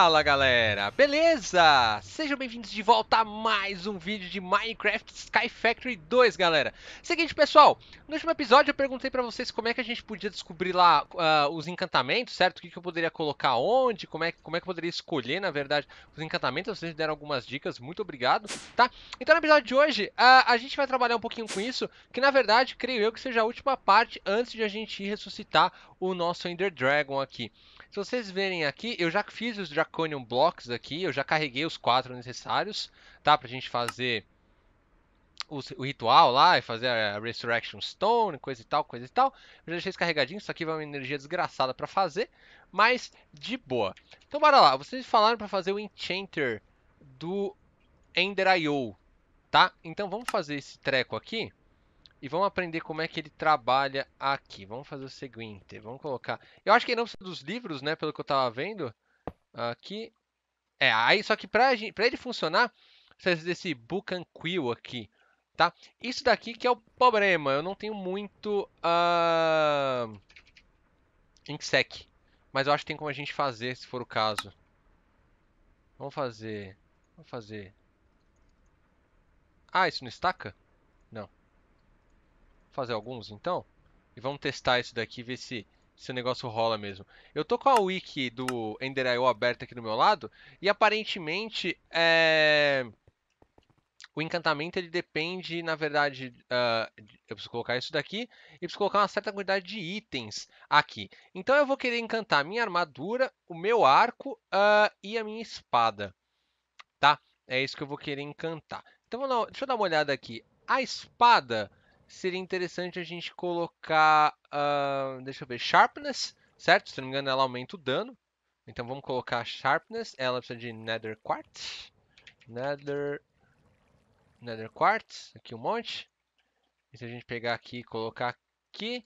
Fala galera, beleza? Sejam bem-vindos de volta a mais um vídeo de Minecraft Sky Factory 2, galera. Seguinte, pessoal, no último episódio eu perguntei pra vocês como é que a gente podia descobrir lá uh, os encantamentos, certo? O que, que, eu poderia colocar onde, como é, como é que eu poderia escolher, na verdade, os encantamentos. Vocês deram algumas dicas, muito obrigado, tá? Então no episódio de hoje uh, a gente vai trabalhar um pouquinho com isso, que na verdade, creio eu que seja a última parte antes de a gente ressuscitar o nosso Ender Dragon aqui. Se vocês verem aqui, eu já fiz os Draconium Blocks aqui, eu já carreguei os quatro necessários, tá? Pra gente fazer o, o ritual lá e fazer a Resurrection Stone, coisa e tal, coisa e tal. Eu já deixei carregadinho isso aqui vai uma energia desgraçada pra fazer, mas de boa. Então bora lá, vocês falaram pra fazer o Enchanter do Ender.io, tá? Então vamos fazer esse treco aqui. E vamos aprender como é que ele trabalha aqui. Vamos fazer o seguinte, vamos colocar... Eu acho que ele não precisa dos livros, né, pelo que eu estava vendo. Aqui. É, aí só que para ele funcionar, precisa desse book and quill aqui, tá? Isso daqui que é o problema. Eu não tenho muito uh, ah, InkSec. Mas eu acho que tem como a gente fazer, se for o caso. Vamos fazer... Vamos fazer... Ah, isso não estaca? fazer alguns então. E vamos testar isso daqui, ver se, se o negócio rola mesmo. Eu tô com a wiki do Ender.io aberta aqui do meu lado. E aparentemente, é... o encantamento ele depende, na verdade... Uh, eu preciso colocar isso daqui. E preciso colocar uma certa quantidade de itens aqui. Então eu vou querer encantar a minha armadura, o meu arco uh, e a minha espada. Tá? É isso que eu vou querer encantar. Então, deixa eu dar uma olhada aqui. A espada seria interessante a gente colocar, uh, deixa eu ver, Sharpness, certo? Se não me engano, ela aumenta o dano. Então vamos colocar Sharpness, ela precisa de Nether Quartz. Nether, nether Quartz, aqui um monte. E se a gente pegar aqui colocar aqui,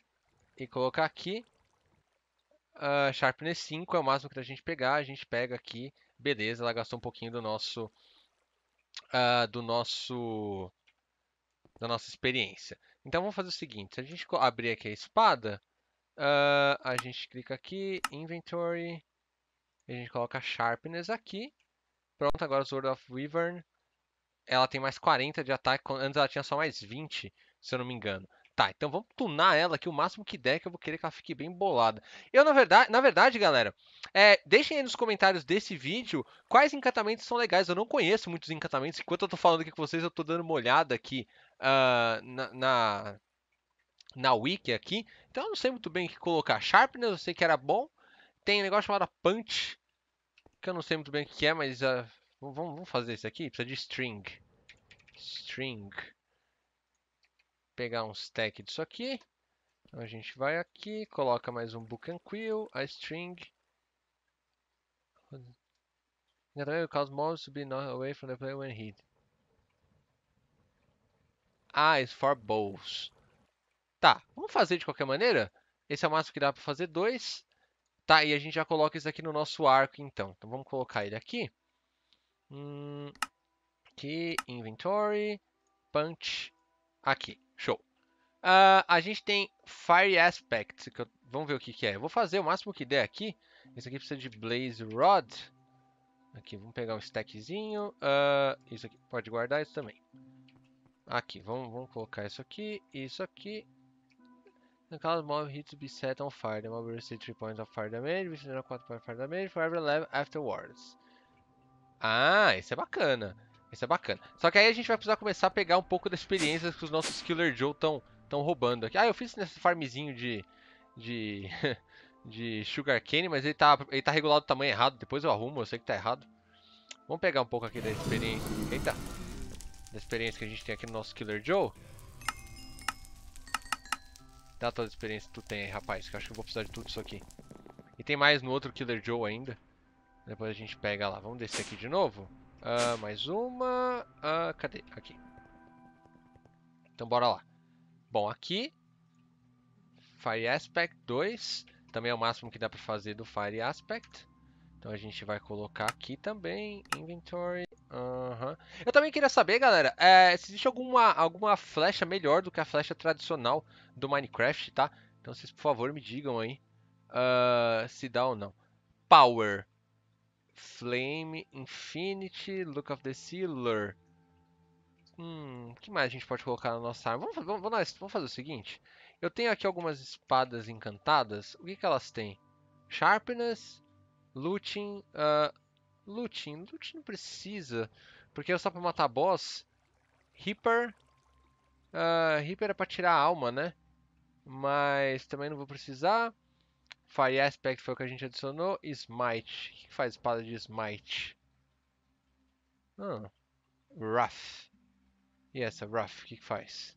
e colocar aqui, uh, Sharpness 5 é o máximo que a gente pegar, a gente pega aqui, beleza, ela gastou um pouquinho do nosso, uh, do nosso, da nossa experiência. Então vamos fazer o seguinte, se a gente abrir aqui a espada, uh, a gente clica aqui, Inventory, a gente coloca Sharpness aqui. Pronto, agora o Sword of Wyvern, ela tem mais 40 de ataque, antes ela tinha só mais 20, se eu não me engano. Tá, então vamos tunar ela aqui o máximo que der, que eu vou querer que ela fique bem bolada. Eu, na verdade, na verdade galera, é, deixem aí nos comentários desse vídeo quais encantamentos são legais. Eu não conheço muitos encantamentos. Enquanto eu tô falando aqui com vocês, eu tô dando uma olhada aqui uh, na, na, na wiki aqui. Então eu não sei muito bem o que colocar. Sharpness eu sei que era bom. Tem um negócio chamado Punch, que eu não sei muito bem o que é, mas uh, vamos, vamos fazer isso aqui. Precisa de String. String pegar um stack disso aqui. Então a gente vai aqui, coloca mais um book and quill, a string. cause to be away from the player when hit. Ah, it's for bows. Tá, vamos fazer de qualquer maneira. Esse é o máximo que dá para fazer dois. Tá, e a gente já coloca isso aqui no nosso arco, então. Então vamos colocar ele aqui. Hum, aqui, inventory, punch. Aqui, show. Uh, a gente tem Fire Aspect, eu, vamos ver o que, que é. Eu vou fazer o máximo que der aqui. Isso aqui precisa de Blaze Rod. Aqui, vamos pegar um stackzinho. Uh, isso aqui, pode guardar isso também. Aqui, vamos, vamos colocar isso aqui, isso aqui. The cloud mob hits be set on fire. The mob receives 3 points of fire damage, receives 4 points of fire damage for every level afterwards. Ah, isso é bacana. Isso é bacana. Só que aí a gente vai precisar começar a pegar um pouco da experiência que os nossos Killer Joe estão tão roubando aqui. Ah, eu fiz nesse farmzinho de... de... de Sugar Cane, mas ele tá, ele tá regulado do tamanho errado. Depois eu arrumo, eu sei que tá errado. Vamos pegar um pouco aqui da experiência. Eita! Da experiência que a gente tem aqui no nosso Killer Joe. Dá toda a experiência que tu tem, rapaz, que eu acho que eu vou precisar de tudo isso aqui. E tem mais no outro Killer Joe ainda. Depois a gente pega lá. Vamos descer aqui de novo. Uh, mais uma. Uh, cadê? Aqui. Então bora lá. Bom, aqui. Fire Aspect 2. Também é o máximo que dá para fazer do Fire Aspect. Então a gente vai colocar aqui também. Inventory. Uhum. Eu também queria saber, galera, é, se existe alguma, alguma flecha melhor do que a flecha tradicional do Minecraft, tá? Então vocês, por favor, me digam aí uh, se dá ou não. Power. Flame, Infinity, Look of the Sealer. Hum, o que mais a gente pode colocar na nossa arma? Vamos, vamos, vamos, fazer o seguinte. Eu tenho aqui algumas espadas encantadas. O que, que elas têm? Sharpness, Looting... Uh, looting, Looting não precisa. Porque é só pra matar boss. Reaper... Uh, Reaper é pra tirar a alma, né? Mas também não vou precisar. Fire Aspect foi o que a gente adicionou. Smite. O que faz espada de Smite? Ah, rough. E essa, Rough, o que, faz?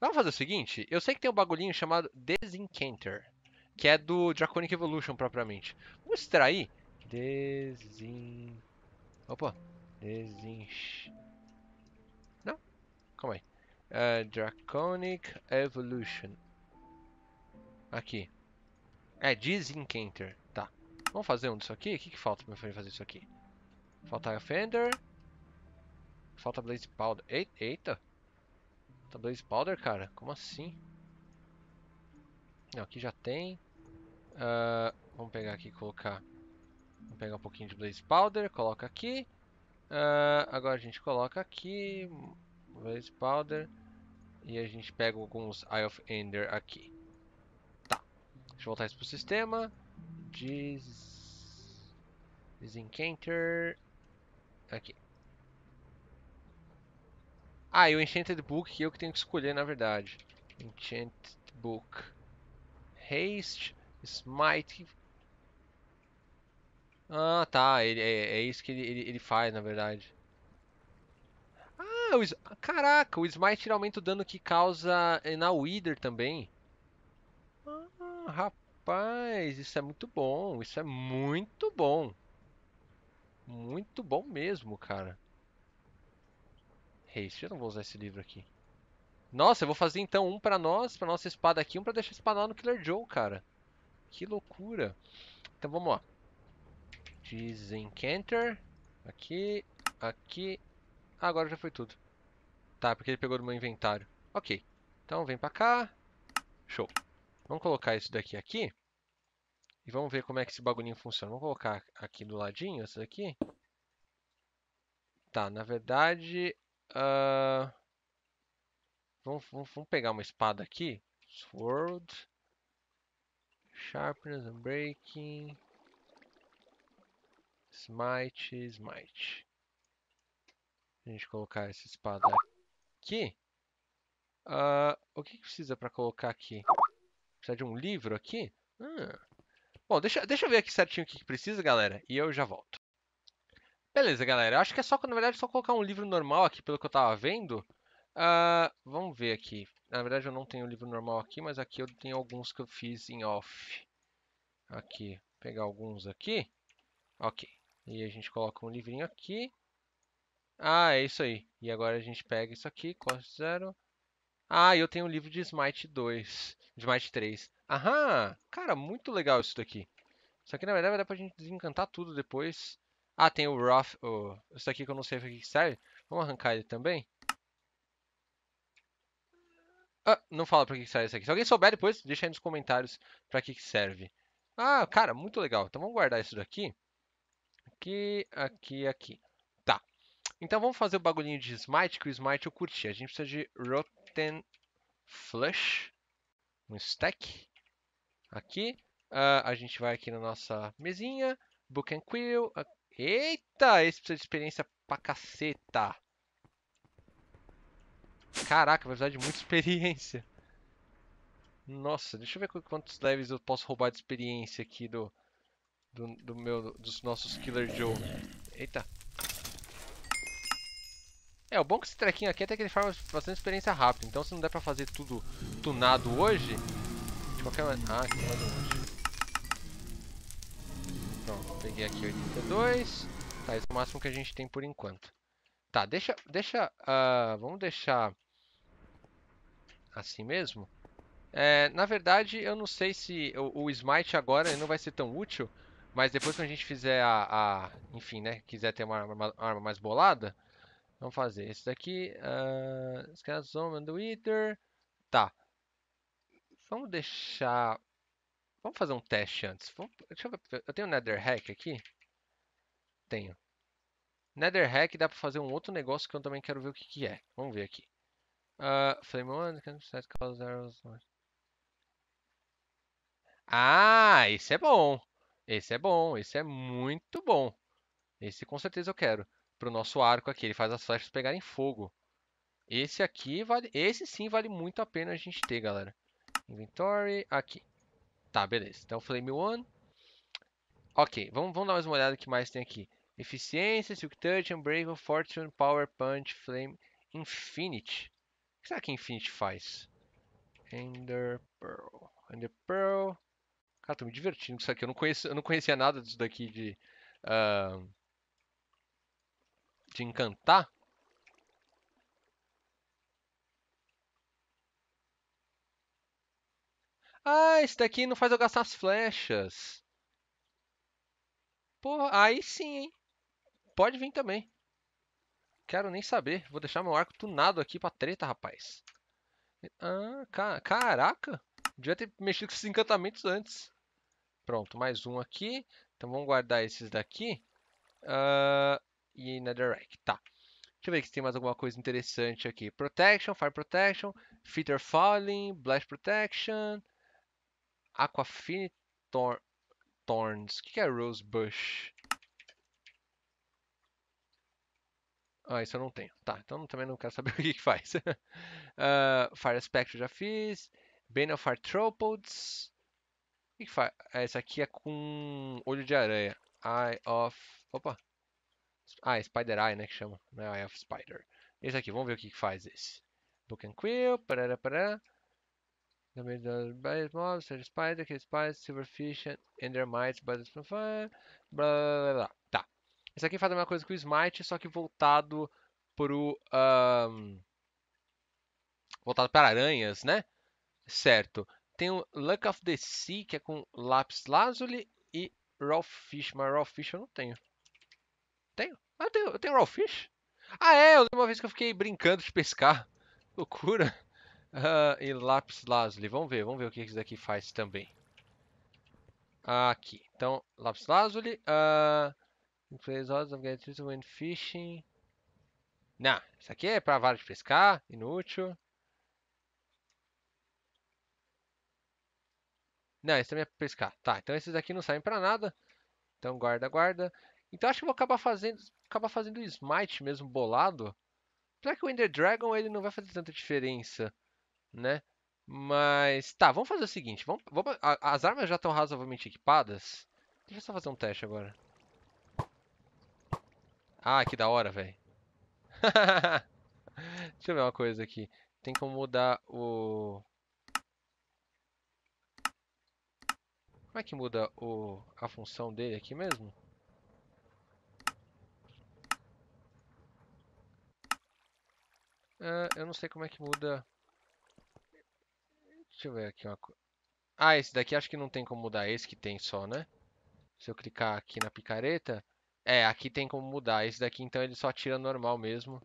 Vamos fazer o seguinte, eu sei que tem um bagulhinho chamado Desencanter, que é do Draconic Evolution propriamente. Vamos extrair. Desin... Opa. Desinch... Não? Calma aí. Uh, Draconic Evolution. Aqui. É, disencanter. Tá. Vamos fazer um disso aqui? O que, que falta pra eu fazer isso aqui? Falta a Fender. Falta Blaze Powder. Eita! Falta Blaze Powder, cara? Como assim? Não, aqui já tem. Uh, vamos pegar aqui e colocar. Vamos pegar um pouquinho de Blaze Powder, coloca aqui. Uh, agora a gente coloca aqui. Blaze Powder. E a gente pega alguns Eye of Ender aqui. Deixa eu voltar isso pro sistema. Diz... Disencanter... Aqui. Ah, e o Enchanted Book que eu que tenho que escolher, na verdade. Enchanted Book. Haste, Smite... Ah, tá. Ele, é, é isso que ele, ele, ele faz, na verdade. Ah, o, caraca, o Smite aumenta o dano que causa na Wither também rapaz, isso é muito bom, isso é muito bom. Muito bom mesmo, cara. Haste, eu não vou usar esse livro aqui. Nossa, eu vou fazer então um pra nós, pra nossa espada aqui, um pra deixar a espada lá no Killer Joe, cara. Que loucura. Então vamos lá. Desencanter. Aqui, aqui. Ah, agora já foi tudo. Tá, porque ele pegou do meu inventário. Ok. Então vem pra cá. Show. Vamos colocar isso daqui aqui. E vamos ver como é que esse bagulhinho funciona. Vamos colocar aqui do ladinho, essa daqui. Tá, na verdade... Uh... Vamos, vamos, vamos, pegar uma espada aqui. Sword. Sharpness, Unbreaking. Smite, Smite. A gente colocar essa espada aqui. Uh, o que, que precisa para colocar aqui? Precisa de um livro aqui? Ah. Bom, deixa, deixa eu ver aqui certinho o que precisa, galera, e eu já volto. Beleza, galera. Eu acho que é só, na verdade, é só colocar um livro normal aqui, pelo que eu tava vendo. Uh, vamos ver aqui. Na verdade, eu não tenho livro normal aqui, mas aqui eu tenho alguns que eu fiz em off. Aqui, Vou pegar alguns aqui. Ok. E a gente coloca um livrinho aqui. Ah, é isso aí. E agora a gente pega isso aqui, costa zero. Ah, eu tenho o um livro de Smite 2 de mais três. Aham! Cara, muito legal isso daqui. Isso aqui, na verdade, vai dar pra gente desencantar tudo depois. Ah, tem o Roth. Oh, isso daqui que eu não sei pra que serve. Vamos arrancar ele também. Ah, não fala pra que serve isso aqui. Se alguém souber depois, deixa aí nos comentários pra que serve. Ah, cara, muito legal. Então vamos guardar isso daqui. Aqui, aqui, aqui. Tá. Então vamos fazer o bagulhinho de Smite, que o Smite eu curti. A gente precisa de Rotten Flush um stack. Aqui, uh, a gente vai aqui na nossa mesinha, book and quill. Uh, eita, esse precisa de experiência pra caceta. Caraca, vai precisar de muita experiência. Nossa, deixa eu ver quantos levels eu posso roubar de experiência aqui do, do, do meu, dos nossos Killer Joe. Eita. É, o bom que esse trequinho aqui é até que ele faz bastante experiência rápido. Então se não der pra fazer tudo tunado hoje, de qualquer maneira... Ah, aqui mais longe. Pronto, peguei aqui 82. Tá, esse é o máximo que a gente tem por enquanto. Tá, deixa... deixa uh, vamos deixar assim mesmo. É, na verdade, eu não sei se o, o Smite agora não vai ser tão útil, mas depois que a gente fizer a... a enfim, né, quiser ter uma arma, uma arma mais bolada... Vamos fazer. Esse daqui. Uh, ah, Scanzoma do Eater. Tá. Vamos deixar. Vamos fazer um teste antes. Vamos... Eu... eu, tenho Nether Hack aqui? Tenho. Nether Hack dá pra fazer um outro negócio que eu também quero ver o que, que é. Vamos ver aqui. Uh, flame One, can set cause arrows. Ah, esse é bom. Esse é bom. Esse é muito bom. Esse com certeza eu quero para o nosso arco aqui. Ele faz as flechas pegarem fogo. Esse aqui vale, esse sim vale muito a pena a gente ter, galera. Inventory aqui. Tá, beleza. Então flame one. Ok, vamos, vamos dar mais uma olhada que mais tem aqui. Eficiência, Silk Touch, Unbreakable, Fortune, Power Punch, Flame, Infinity. O que será que Infinity faz? Ender Pearl. Ender Pearl. Cara, tô me divertindo com isso aqui. Eu não, conheço, eu não conhecia nada disso daqui de... Uh, de encantar? Ah, esse daqui não faz eu gastar as flechas. Porra, aí sim, hein? Pode vir também. Quero nem saber. Vou deixar meu arco tunado aqui pra treta, rapaz. Ah, ca caraca. Devia ter mexido com esses encantamentos antes. Pronto, mais um aqui. Então vamos guardar esses daqui. Uh, e na Direct. Tá. Deixa eu ver se tem mais alguma coisa interessante aqui. Protection, Fire Protection, feather Falling, Blast Protection, Aquafine Thor Thorns. O que é Rose Bush? Ah, isso eu não tenho. Tá, então também não quero saber o que, que faz. uh, Fire Spectre já fiz. Bane of Arthropods. O que, que faz? Essa aqui é com olho de aranha. Eye of... Opa! Ah, é Spider Eye, né, que chama. Né, Eye of Spider. Esse aqui, vamos ver o que, que faz esse. Book and Quill, parará, parará. Também Bad Mobs, Spider, Kid Spider, Silverfish Endermite, their mites, but blá, blá, blá, blá. Tá. Esse aqui faz a mesma coisa que o Smite, só que voltado pro... Um, voltado para aranhas, né? Certo. Tem o Luck of the Sea, que é com Lapis Lazuli e Raw Fish, mas Raw Fish eu não tenho. Tenho? Ah, eu tenho, eu tenho raw fish? Ah, é, eu lembro uma vez que eu fiquei brincando de pescar. Loucura. Uh, e lápis lazuli. Vamos ver, vamos ver o que isso daqui faz também. Aqui. Então, lápis lazuli. Uh, of getting when fishing. Não, isso aqui é pra vara de pescar. Inútil. Não, esse também é pra pescar. Tá, então esses daqui não saem pra nada. Então guarda, guarda. Então acho que vou acabar fazendo, acabar fazendo Smite mesmo bolado. Apesar que o Ender Dragon ele não vai fazer tanta diferença, né? Mas tá, vamos fazer o seguinte, vamos, vamos a, as armas já estão razoavelmente equipadas. Deixa eu só fazer um teste agora. Ah, que da hora, velho. Deixa eu ver uma coisa aqui. Tem como mudar o... Como é que muda o... a função dele aqui mesmo? Ah, eu não sei como é que muda... Deixa eu ver aqui uma coisa. Ah, esse daqui acho que não tem como mudar. Esse que tem só, né? Se eu clicar aqui na picareta... É, aqui tem como mudar. Esse daqui, então, ele só tira normal mesmo.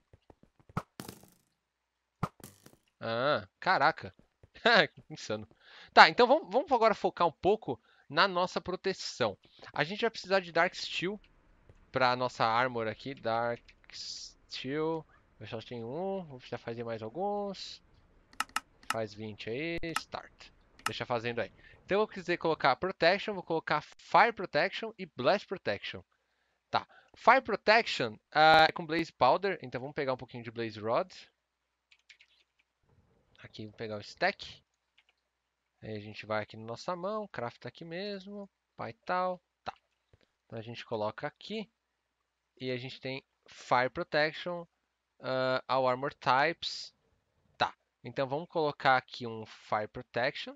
Ah, caraca. Insano. Tá, então vamos, vamos agora focar um pouco na nossa proteção. A gente vai precisar de Dark Steel para nossa armor aqui. Dark Steel. Eu só tenho um, vou precisar fazer mais alguns. Faz 20 aí, start. Deixa fazendo aí. Então eu vou quiser colocar Protection, vou colocar Fire Protection e Blast Protection. Tá. Fire Protection uh, é com Blaze Powder, então vamos pegar um pouquinho de Blaze Rod. Aqui, vou pegar o Stack. Aí a gente vai aqui na nossa mão, craft aqui mesmo, pai tal, tá. Então a gente coloca aqui e a gente tem Fire Protection, uh, ao Armor Types. Tá. Então vamos colocar aqui um Fire Protection.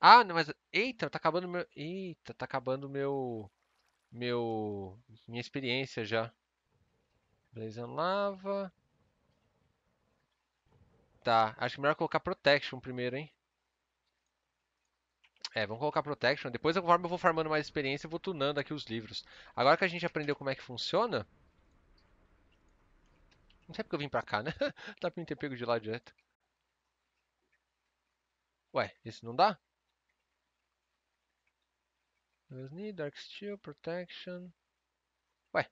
Ah, não, mas... Eita, tá acabando meu... Eita, tá acabando meu... Meu... Minha experiência já. Blazing Lava... Tá, acho que é melhor colocar Protection primeiro, hein? É, vamos colocar Protection. Depois, conforme eu vou farmando mais experiência, eu vou tunando aqui os livros. Agora que a gente aprendeu como é que funciona... Não sei porque eu vim pra cá, né? dá pra mim ter pego de lá direto. Ué, esse não dá? Need Dark Steel, Protection. Ué.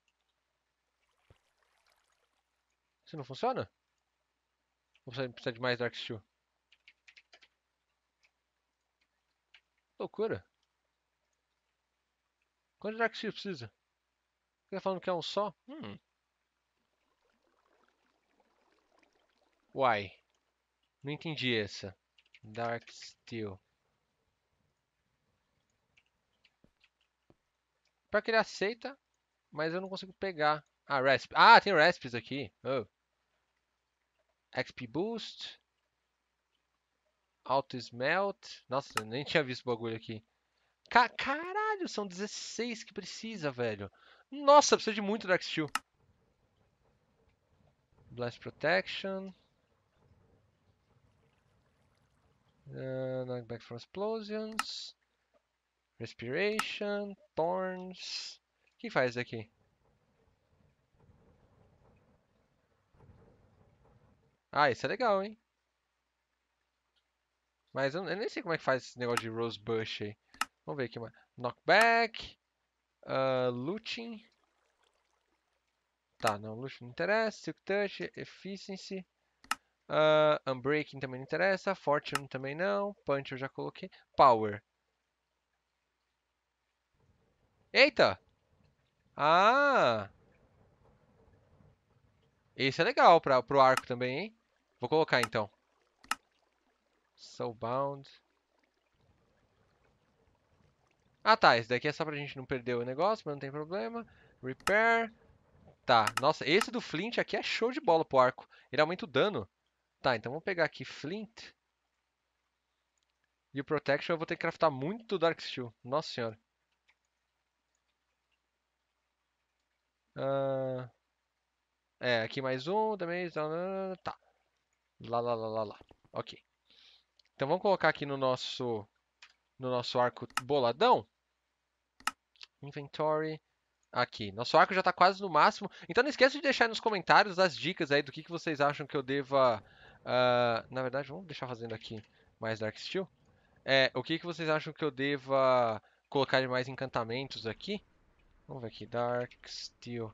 Isso não funciona? Você precisa de mais Dark Steel. Loucura. Quanto Dark Steel precisa? Você tá falando que é um só? Hum. Uai. Não entendi essa. Dark Steel. Pior que ele aceita, mas eu não consigo pegar. Ah, Rasp. Ah, tem Rasps aqui. Oh. XP Boost. Auto Smelt. Nossa, eu nem tinha visto o bagulho aqui. Ca caralho, são 16 que precisa, velho. Nossa, precisa de muito Dark Steel. Blast Protection. Ah, knockback from explosions. Respiration. Thorns. O que faz aqui? Ah, isso é legal, hein? Mas eu, eu, nem sei como é que faz esse negócio de Rose Bush aí. Vamos ver aqui. Knockback. Uh, ah, looting. Tá, não, looting não interessa. Silk Touch. Efficiency. Uh, Unbreaking também não interessa. Fortune também não. Punch eu já coloquei. Power. Eita! Ah! Esse é legal pra, pro arco também, hein? Vou colocar então. Soulbound. Ah tá, esse daqui é só pra gente não perder o negócio, mas não tem problema. Repair. Tá, nossa, esse do Flint aqui é show de bola pro arco. Ele aumenta o dano. Tá, então vamos pegar aqui Flint. E o Protection eu vou ter que craftar muito Dark Steel. Nossa senhora. Uh... É, aqui mais um também. Tá, tá, tá, tá. Lá, lá, lá, lá, lá. Ok. Então vamos colocar aqui no nosso, no nosso arco boladão. Inventory aqui. Nosso arco já está quase no máximo. Então não esqueça de deixar nos comentários as dicas aí do que, que vocês acham que eu deva Uh, na verdade, vamos deixar fazendo aqui mais Dark Steel. É, o que, que vocês acham que eu deva colocar de mais encantamentos aqui? Vamos ver aqui, Dark Steel.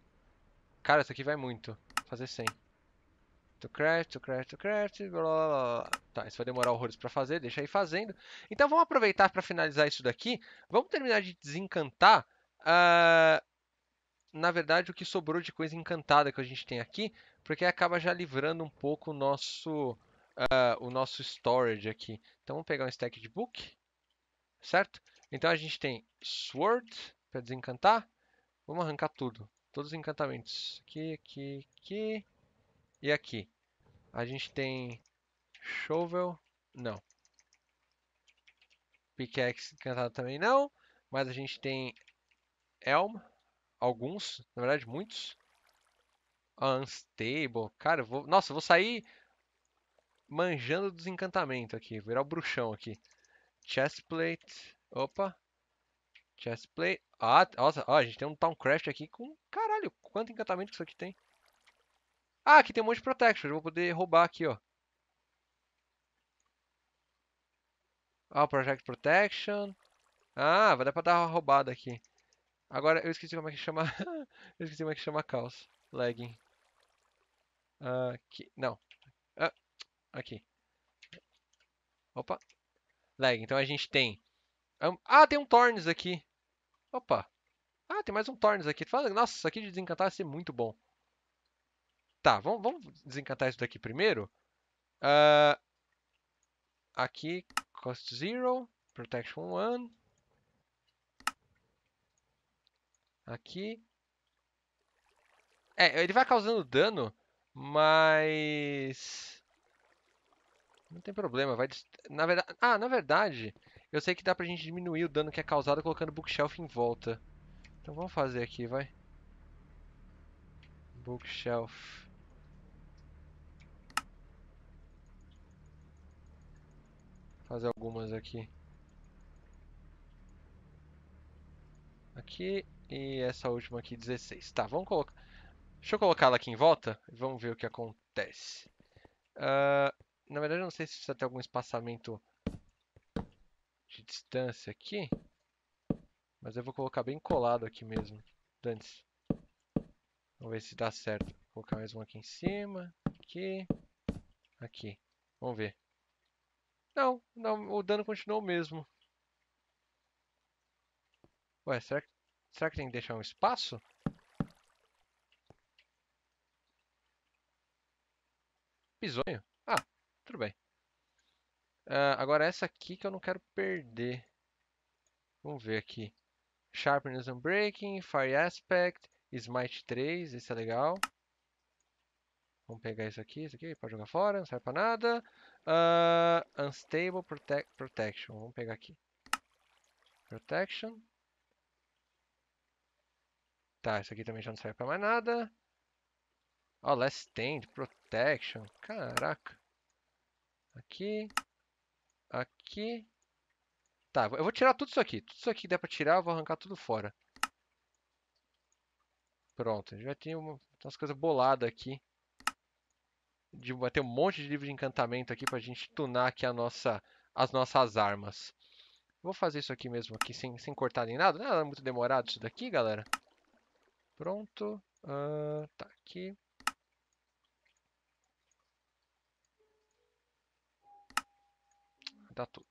Cara, isso aqui vai muito. fazer 100. To craft, to craft, to craft, blá, blá, blá. Tá, isso vai demorar horrores pra fazer, deixa aí fazendo. Então vamos aproveitar pra finalizar isso daqui. Vamos terminar de desencantar uh, na verdade, o que sobrou de coisa encantada que a gente tem aqui, porque acaba já livrando um pouco o nosso, uh, o nosso storage aqui. Então, vamos pegar um stack de book, certo? Então, a gente tem sword para desencantar. Vamos arrancar tudo, todos os encantamentos. Aqui, aqui, aqui e aqui. A gente tem shovel, não. Pickaxe encantado também não, mas a gente tem elm, alguns, na verdade muitos. Unstable. Cara, eu vou... Nossa, eu vou sair manjando dos encantamentos aqui. virar o bruxão aqui. Chestplate. Opa. Chestplate. Ah, nossa. Ó, a gente tem um Towncraft aqui com... Caralho, quanto encantamento que isso aqui tem. Ah, aqui tem um monte de protection. Eu vou poder roubar aqui, ó. Ah, Project Protection. Ah, vai dar pra dar uma roubada aqui. Agora eu esqueci como é que chama. eu esqueci como é que chama caos. calça. Legging. Aqui. Não. Ah, aqui. Opa. Leg. Então a gente tem. Ah, tem um Tornes aqui. Opa. Ah, tem mais um Tornes aqui. Nossa, isso aqui de desencantar vai ser muito bom. Tá, vamos, vamos desencantar isso daqui primeiro. Uh, aqui, cost zero, protection one. Aqui. É, ele vai causando dano, mas... Não tem problema, vai... Dest... Na verdade... Ah, na verdade, eu sei que dá pra gente diminuir o dano que é causado colocando bookshelf em volta. Então vamos fazer aqui, vai. Bookshelf. Fazer algumas aqui. Aqui e essa última aqui, 16. Tá, vamos colocar... Deixa eu colocá-la aqui em volta e vamos ver o que acontece. Uh, na verdade, eu não sei se precisa ter algum espaçamento de distância aqui. Mas eu vou colocar bem colado aqui mesmo. Dantes. Vamos ver se dá certo. Vou colocar mais um aqui em cima. Aqui. Aqui. Vamos ver. Não, não o dano continuou o mesmo. Ué, será que Será que tem que deixar um espaço? Bisonho? Ah, tudo bem. Uh, agora essa aqui que eu não quero perder. Vamos ver aqui. Sharpness and Breaking, Fire Aspect, Smite 3, esse é legal. Vamos pegar isso aqui, isso aqui, pode jogar fora, não serve pra nada. Uh, unstable prote Protection, vamos pegar aqui. Protection. Tá, isso aqui também já não serve pra mais nada. Ó, oh, Last Stand, Protection. Caraca. Aqui. Aqui. Tá, eu vou tirar tudo isso aqui. Tudo isso aqui que der pra tirar, eu vou arrancar tudo fora. Pronto, já tem umas coisas boladas aqui. De, vai ter um monte de livro de encantamento aqui pra gente tunar aqui a nossa, as nossas armas. Vou fazer isso aqui mesmo, aqui sem, sem cortar nem nada. É nada muito demorado isso daqui, galera. Pronto, uh, tá aqui. Dá tudo.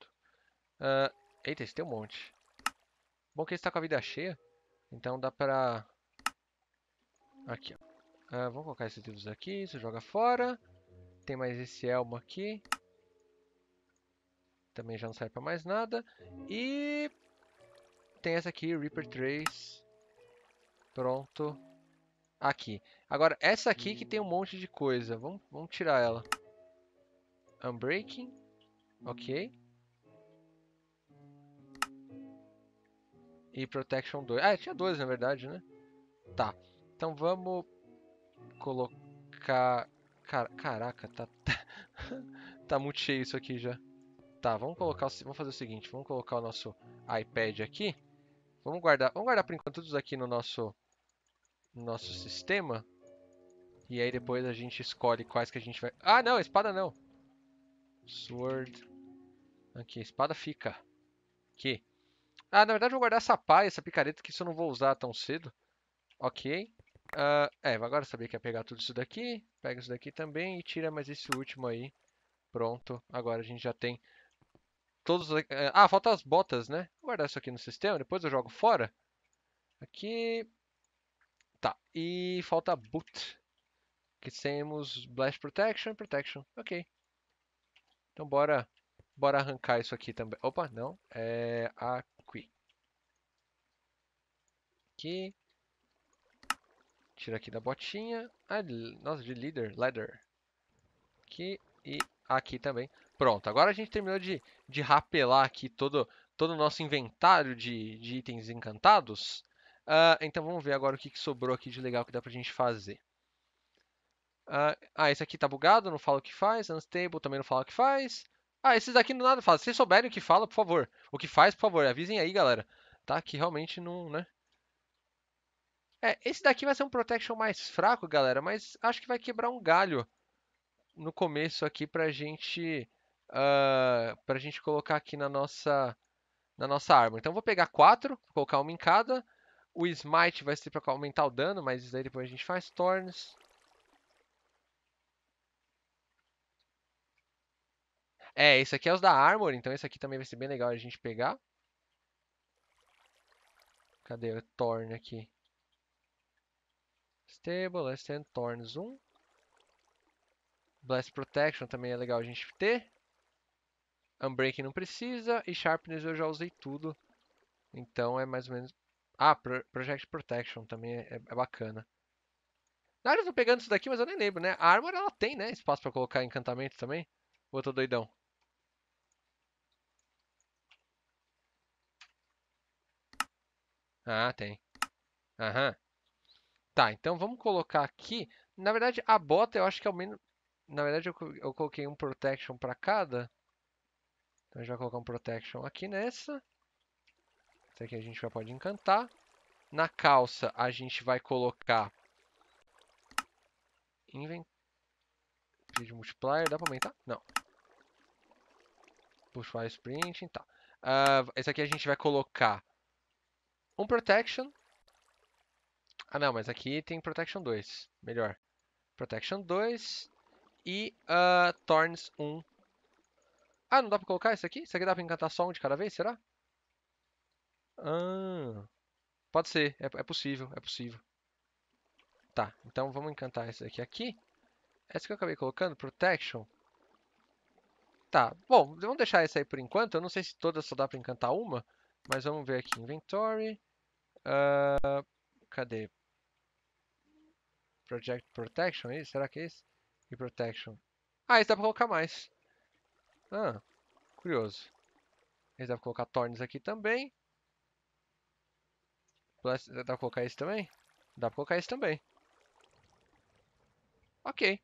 Uh, eita, esse tem um monte. Bom que esse tá com a vida cheia, então dá pra... Aqui, ó. Uh, vamos colocar esses livros aqui, isso joga fora. Tem mais esse elmo aqui. Também já não serve pra mais nada. E tem essa aqui, Reaper Trace. Pronto. Aqui. Agora, essa aqui que tem um hum. monte de coisa. Vamos, vamos tirar ela. Unbreaking. Ok. E Protection 2. Ah, tinha dois, na verdade, né? Tá. Então vamos colocar... Car... Caraca, tá... tá, tá muito cheio isso aqui já. Tá, vamos colocar... Vamos fazer o seguinte. Vamos colocar o nosso iPad aqui. Vamos guardar, vamos guardar por enquanto todos aqui no nosso, no nosso sistema. E aí depois a gente escolhe quais que a gente vai... Ah, não, espada não. Sword. Aqui, espada fica. Aqui. Ah, na verdade eu vou guardar essa pá essa picareta que isso eu não vou usar tão cedo. Ok. Uh, é, agora sabia que é pegar tudo isso daqui. Pega isso daqui também e tira mais esse último aí. Pronto, agora a gente já tem todos... Eh, ah, falta as botas, né? Vou guardar isso aqui no sistema, depois eu jogo fora. Aqui... Tá, e falta boot. Que temos Blast Protection, Protection, ok. Então bora, bora arrancar isso aqui também. Opa, não, é aqui. Aqui. Tira aqui da botinha. Ah, nossa, de leader, leather Aqui e aqui também. Pronto, agora a gente terminou de, de rapelar aqui todo, todo o nosso inventário de, de itens encantados. Uh, então vamos ver agora o que, que, sobrou aqui de legal que dá pra gente fazer. Uh, ah, esse aqui tá bugado, não fala o que faz. Unstable também não fala o que faz. Ah, esses daqui não nada fala. Se vocês souberem o que fala, por favor. O que faz, por favor, avisem aí, galera. Tá? Que realmente não, né? É, esse daqui vai ser um protection mais fraco, galera. Mas acho que vai quebrar um galho no começo aqui pra gente uh, ah, para a gente colocar aqui na nossa, na nossa arma. Então vou pegar quatro, colocar uma em cada. O Smite vai ser para aumentar o dano, mas isso daí depois a gente faz. torns. É, esse aqui é os da Armor, então esse aqui também vai ser bem legal a gente pegar. Cadê o Thorn aqui? Stable, Last Hand Thorns 1. Blast Protection também é legal a gente ter. Unbreaking não precisa. E Sharpness eu já usei tudo. Então é mais ou menos... Ah, Project Protection também é, é bacana. Na área eu tô pegando isso daqui, mas eu nem lembro, né? A Armor ela tem, né? Espaço pra colocar encantamento também. Ou eu tô doidão? Ah, tem. Aham. Tá, então vamos colocar aqui. Na verdade, a bota eu acho que é o menos... Na verdade, eu, eu coloquei um protection pra cada. Então a gente vai colocar um Protection aqui nessa. Essa aqui a gente já pode encantar. Na calça a gente vai colocar... Invent... Feed Multiplier, dá pra aumentar? Não. Puxar Sprinting, tá. Uh, esse aqui a gente vai colocar um Protection. Ah não, mas aqui tem Protection 2, melhor. Protection 2 e uh, ah, Thorns 1 ah, não dá pra colocar isso aqui? Isso aqui dá pra encantar só um de cada vez, será? Ah, pode ser, é, é possível, é possível. Tá, então vamos encantar esse daqui aqui. Essa que eu acabei colocando, Protection. Tá, bom, vamos deixar essa aí por enquanto. Eu não sei se todas só dá pra encantar uma, mas vamos ver aqui. Inventory. Uh, cadê? Project Protection, aí? É será que é esse? E Protection. Ah, esse dá pra colocar mais. Ah, curioso. Ele deve colocar tornes aqui também. Dá pra colocar isso também? Dá pra colocar isso também. Ok.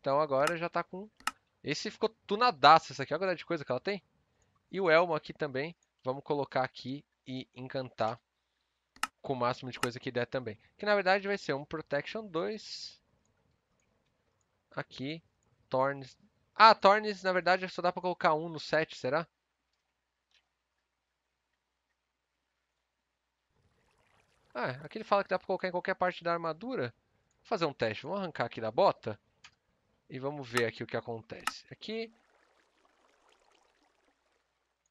Então agora já tá com... Esse ficou tunadaço, isso aqui. Olha a de coisa que ela tem. E o elmo aqui também. Vamos colocar aqui e encantar com o máximo de coisa que der também. Que na verdade vai ser um Protection 2. Aqui, Thorns ah, Tornes, na verdade, só dá pra colocar um no set, será? Ah, aqui ele fala que dá pra colocar em qualquer parte da armadura. Vou fazer um teste. Vamos arrancar aqui da bota. E vamos ver aqui o que acontece. Aqui.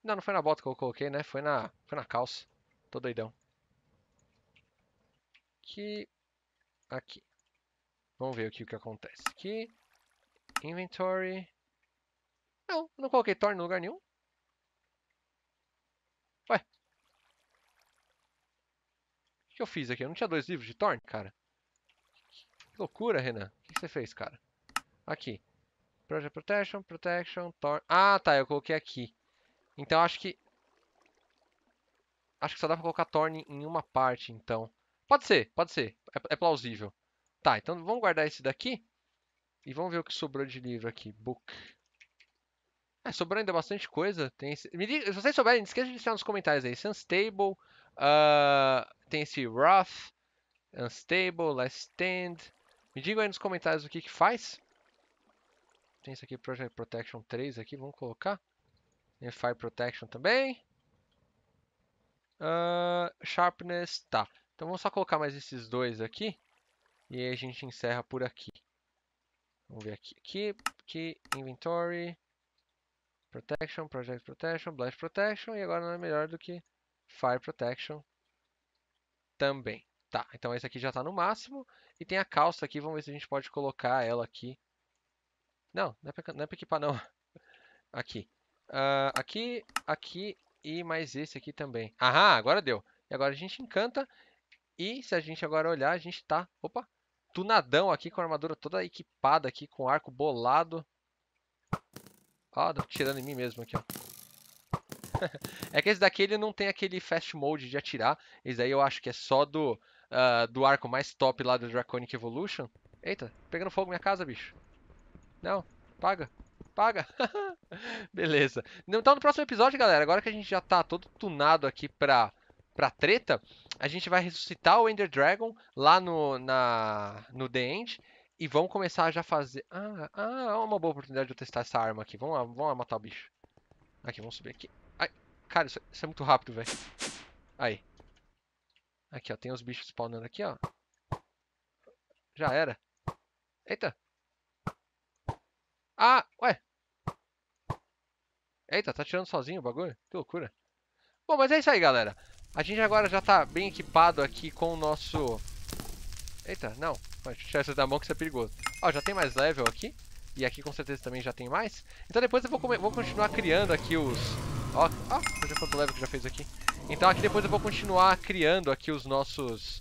Não, não foi na bota que eu coloquei, né? Foi na, foi na calça. Tô doidão. Aqui. Aqui. Vamos ver aqui o que acontece. Aqui. Inventory. Não, não coloquei Thorn no lugar nenhum. Ué. O que eu fiz aqui? Eu não tinha dois livros de Thorn, cara? Que loucura, Renan. O que você fez, cara? Aqui. Project Protection, Protection, Thorn... Ah, tá. Eu coloquei aqui. Então, acho que... Acho que só dá pra colocar Thorn em uma parte, então. Pode ser, pode ser. É, é plausível. Tá, então vamos guardar esse daqui. E vamos ver o que sobrou de livro aqui. Book. É, sobrou ainda bastante coisa. Tem esse... diga, se vocês souberem, não esqueça de deixar nos comentários aí. Unstable. Uh, ah, tem esse Wrath. Unstable. Last Stand. Me digam aí nos comentários o que que faz. Tem isso aqui, Project Protection 3 aqui. Vamos colocar. Tem Fire Protection também. Uh, sharpness. Tá. Então vamos só colocar mais esses dois aqui. E aí a gente encerra por aqui. Vamos ver aqui. Aqui, aqui, inventory, protection, project protection, blast protection. E agora não é melhor do que fire protection também. Tá, então esse aqui já está no máximo. E tem a calça aqui, vamos ver se a gente pode colocar ela aqui. Não, não é para é pra equipar não. Aqui. Uh, aqui, aqui e mais esse aqui também. Aham, agora deu. E agora a gente encanta. E se a gente agora olhar, a gente está... Opa! tunadão aqui, com a armadura toda equipada aqui, com arco bolado. Ó, ah, tirando em mim mesmo aqui, ó. é que esse daqui ele não tem aquele fast mode de atirar. Esse daí eu acho que é só do, uh, do arco mais top lá do Draconic Evolution. Eita, pegando fogo minha casa, bicho. Não, paga, paga. Beleza. Então tá no próximo episódio, galera, agora que a gente já tá todo tunado aqui pra, pra treta, a gente vai ressuscitar o Ender Dragon lá no, na, no The End e vão começar já a fazer... Ah, ah, uma boa oportunidade de eu testar essa arma aqui. Vamos lá, vamos lá matar o bicho. Aqui, vamos subir aqui. Ai, cara, isso, é, isso é muito rápido, velho. Aí. Aqui, ó, tem os bichos spawnando aqui, ó. Já era. Eita. Ah, ué. Eita, tá tirando sozinho o bagulho? Que loucura. Bom, mas é isso aí, galera. A gente agora já está bem equipado aqui com o nosso... Eita, não. Pode tirar isso da mão que isso é perigoso. Ó, já tem mais level aqui. E aqui com certeza também já tem mais. Então depois eu vou, vou continuar criando aqui os... Ó, ó, veja quanto level que já fez aqui. Então aqui depois eu vou continuar criando aqui os nossos...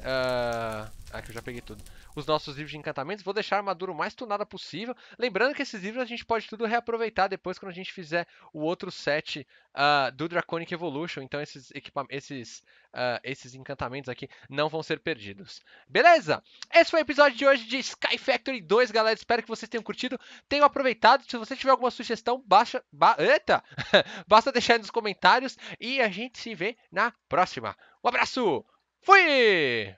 Uh... Aqui eu já peguei tudo os nossos livros de encantamentos. Vou deixar a armadura o mais tunada possível. Lembrando que esses livros a gente pode tudo reaproveitar depois quando a gente fizer o outro set uh, do Draconic Evolution. Então esses, esses, uh, esses encantamentos aqui não vão ser perdidos. Beleza? Esse foi o episódio de hoje de Sky Factory 2, galera. Espero que vocês tenham curtido, tenham aproveitado. Se você tiver alguma sugestão, baixa, ba... Eita! basta deixar nos comentários e a gente se vê na próxima. Um abraço! Fui!